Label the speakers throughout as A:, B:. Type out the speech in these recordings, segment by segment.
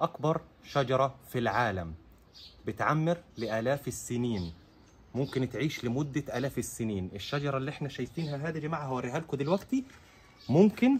A: أكبر شجرة في العالم بتعمر لآلاف السنين ممكن تعيش لمدة آلاف السنين الشجرة اللي احنا شايفينها هذه يا جماعة هوريها لكم دلوقتي ممكن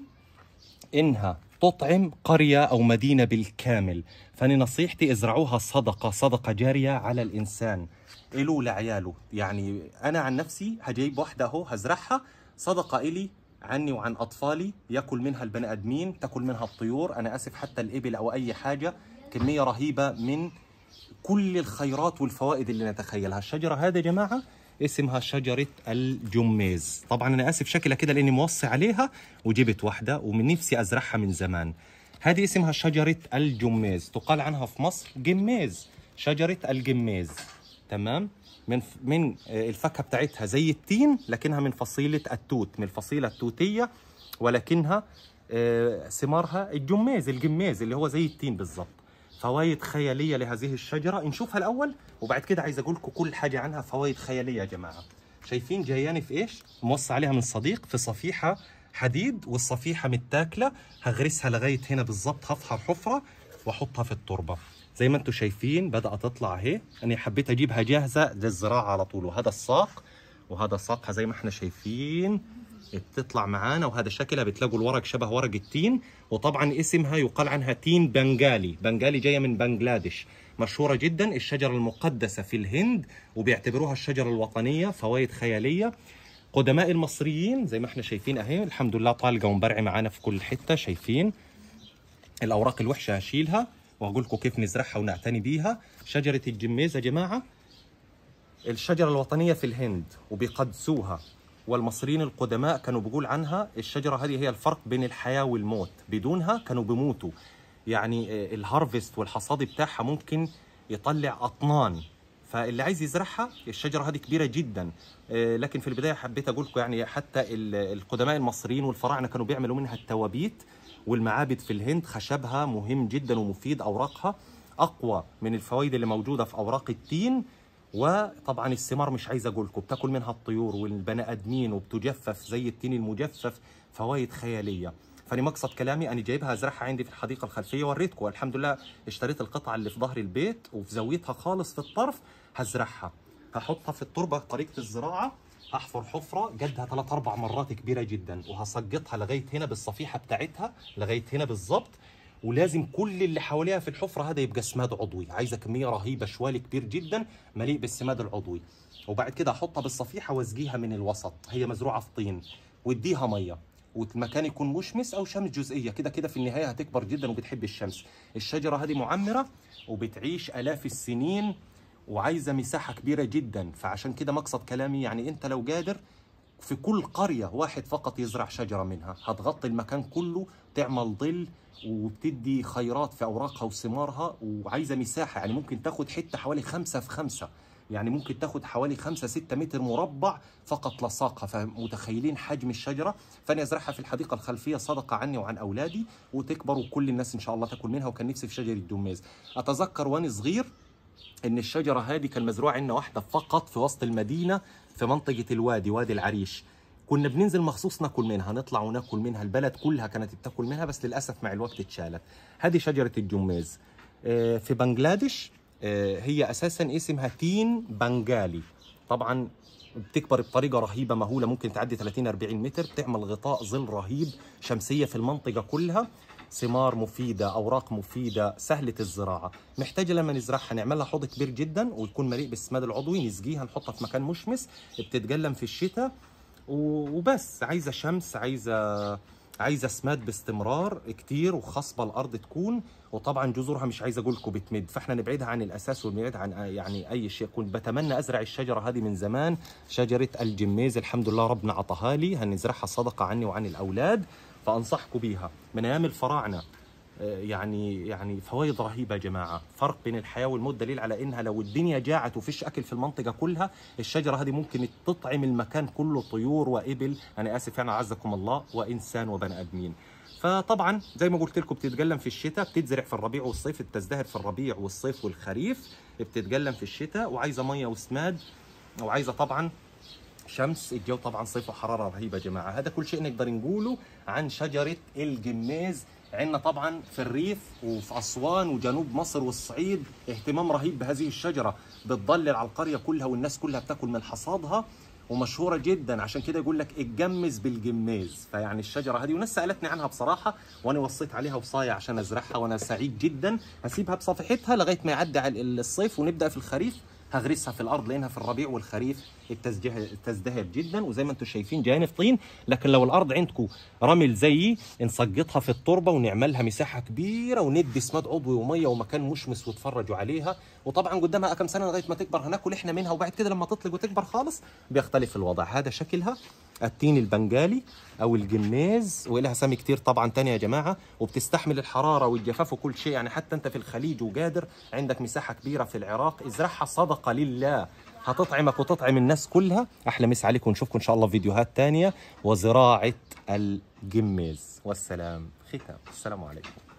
A: إنها تطعم قرية أو مدينة بالكامل فأنا نصيحتي ازرعوها صدقة صدقة جارية على الإنسان إلو لعياله يعني أنا عن نفسي هجيب واحدة أهو هزرعها صدقة إلي عني وعن اطفالي ياكل منها البني ادمين تاكل منها الطيور انا اسف حتى الابل او اي حاجه كميه رهيبه من كل الخيرات والفوائد اللي نتخيلها الشجره هذه يا جماعه اسمها شجرة الجميز طبعا أنا آسف شكلها كده لأني موصي عليها وجبت واحدة ومن نفسي أزرعها من زمان هذه اسمها شجرة الجميز تقال عنها في مصر جميز شجرة الجميز تمام من من آه، الفاكهه بتاعتها زي التين لكنها من فصيله التوت من الفصيله التوتيه ولكنها آه، ثمارها الجماز الجماز اللي هو زي التين بالظبط فوائد خياليه لهذه الشجره نشوفها الاول وبعد كده عايز اقول لكم كل حاجه عنها فوائد خياليه يا جماعه شايفين جاياني في ايش موصى عليها من صديق في صفيحه حديد والصفيحه متاكله هغرسها لغايه هنا بالظبط هفحر حفره واحطها في التربه زي ما انتم شايفين بدات تطلع اهي انا حبيت اجيبها جاهزه للزراعه على طول وهذا الساق وهذا ساقها زي ما احنا شايفين بتطلع معانا وهذا شكلها بتلاقوا الورق شبه ورق التين وطبعا اسمها يقال عنها تين بنغالي بنغالي جايه من بنغلاديش مشهوره جدا الشجره المقدسه في الهند وبيعتبروها الشجره الوطنيه فوائد خياليه قدماء المصريين زي ما احنا شايفين اهي الحمد لله طالقه ومبرعه معانا في كل حته شايفين الاوراق الوحشه هشيلها وهقول لكم كيف نزرعها ونعتني بيها شجره الجميز يا جماعه الشجره الوطنيه في الهند وبيقدسوها والمصريين القدماء كانوا بيقول عنها الشجره هذه هي الفرق بين الحياه والموت بدونها كانوا بيموتوا يعني آه، الهارفست والحصاد بتاعها ممكن يطلع اطنان فاللي عايز يزرعها الشجره هذه كبيره جدا آه، لكن في البدايه حبيت اقول لكم يعني حتى القدماء المصريين والفراعنه كانوا بيعملوا منها التوابيت والمعابد في الهند خشبها مهم جدا ومفيد اوراقها اقوى من الفوائد اللي موجوده في اوراق التين وطبعا الثمار مش عايز اقول لكم بتاكل منها الطيور والبني ادمين وبتجفف زي التين المجفف فوائد خياليه فانا مقصد كلامي انا جايبها ازرعها عندي في الحديقه الخلفيه وريتكم الحمد لله اشتريت القطعه اللي في ظهر البيت وفي زاويتها خالص في الطرف هزرعها هحطها في التربه طريقه الزراعه هحفر حفره قدها ثلاث اربع مرات كبيره جدا وهسقطها لغايه هنا بالصفيحه بتاعتها لغايه هنا بالظبط ولازم كل اللي حواليها في الحفره هذا يبقى سماد عضوي عايزه كميه رهيبه شوال كبير جدا مليء بالسماد العضوي وبعد كده احطها بالصفيحه واسقيها من الوسط هي مزروعه في طين واديها ميه والمكان يكون مشمس او شمس جزئيه كده كده في النهايه هتكبر جدا وبتحب الشمس الشجره هذه معمره وبتعيش الاف السنين وعايزه مساحه كبيره جدا فعشان كده مقصد كلامي يعني انت لو قادر في كل قريه واحد فقط يزرع شجره منها هتغطي المكان كله تعمل ظل وبتدي خيرات في اوراقها وثمارها وعايزه مساحه يعني ممكن تاخد حته حوالي خمسة في خمسة يعني ممكن تاخد حوالي خمسه 6 متر مربع فقط لصاقها فمتخيلين حجم الشجره فانا ازرعها في الحديقه الخلفيه صدقه عني وعن اولادي وتكبر وكل الناس ان شاء الله تاكل منها وكان نفسي في شجره الدميز اتذكر وانا صغير ان الشجره هذه كان مزروعه عندنا واحده فقط في وسط المدينه في منطقه الوادي وادي العريش كنا بننزل مخصوص ناكل منها نطلع وناكل منها البلد كلها كانت بتاكل منها بس للاسف مع الوقت اتشالت هذه شجره الجميز آه، في بنجلاديش آه، هي اساسا اسمها تين بنغالي طبعا بتكبر بطريقه رهيبه مهوله ممكن تعدي 30 40 متر بتعمل غطاء ظل رهيب شمسيه في المنطقه كلها ثمار مفيده اوراق مفيده سهله الزراعه محتاجه لما نزرعها نعملها حوض كبير جدا ويكون مليء بالسماد العضوي نسقيها نحطها في مكان مشمس بتتقلم في الشتاء وبس عايزه شمس عايزه عايزه اسماد باستمرار كتير وخصبه الارض تكون وطبعا جذورها مش عايز اقول لكم بتمد فاحنا نبعدها عن الاساس ونبعدها عن آه، يعني اي شيء كنت بتمنى ازرع الشجره هذه من زمان شجره الجميز الحمد لله ربنا عطاها لي هنزرعها صدقه عني وعن الاولاد فانصحكم بيها من ايام الفراعنه يعني يعني فوائد رهيبه يا جماعه فرق بين الحياه والموت دليل على انها لو الدنيا جاعت وفيش اكل في المنطقه كلها الشجره هذه ممكن تطعم المكان كله طيور وابل انا اسف يعني اعزكم الله وانسان وبني ادمين فطبعا زي ما قلت لكم بتتقلم في الشتاء بتتزرع في الربيع والصيف بتزدهر في الربيع والصيف والخريف بتتقلم في الشتاء وعايزه ميه وسماد وعايزه طبعا شمس الجو طبعا صيف وحراره رهيبه يا جماعه هذا كل شيء نقدر نقوله عن شجره الجميز عندنا طبعا في الريف وفي اسوان وجنوب مصر والصعيد اهتمام رهيب بهذه الشجره بتضلل على القريه كلها والناس كلها بتاكل من حصادها ومشهوره جدا عشان كده يقول لك اتجمز بالجماز فيعني الشجره هذه وناس سالتني عنها بصراحه وانا وصيت عليها وصاية عشان ازرعها وانا سعيد جدا هسيبها بصفحتها لغايه ما يعدي الصيف ونبدا في الخريف هغرسها في الارض لانها في الربيع والخريف تزدهر جدا وزي ما انتم شايفين جايين في طين لكن لو الارض عندكم رمل زيي نسقطها في التربه ونعملها مساحه كبيره وندي سماد عضوي وميه ومكان مشمس وتفرجوا عليها وطبعا قدامها كم سنه لغايه ما تكبر هناكل احنا منها وبعد كده لما تطلق وتكبر خالص بيختلف الوضع هذا شكلها التين البنجالي او الجناز ولها اسامي كتير طبعا تانية يا جماعه وبتستحمل الحراره والجفاف وكل شيء يعني حتى انت في الخليج وجادر عندك مساحه كبيره في العراق ازرعها صدقه لله هتطعمك وتطعم الناس كلها احلى مسا عليكم ونشوفكم ان شاء الله في فيديوهات تانية وزراعه الجميز والسلام ختام السلام عليكم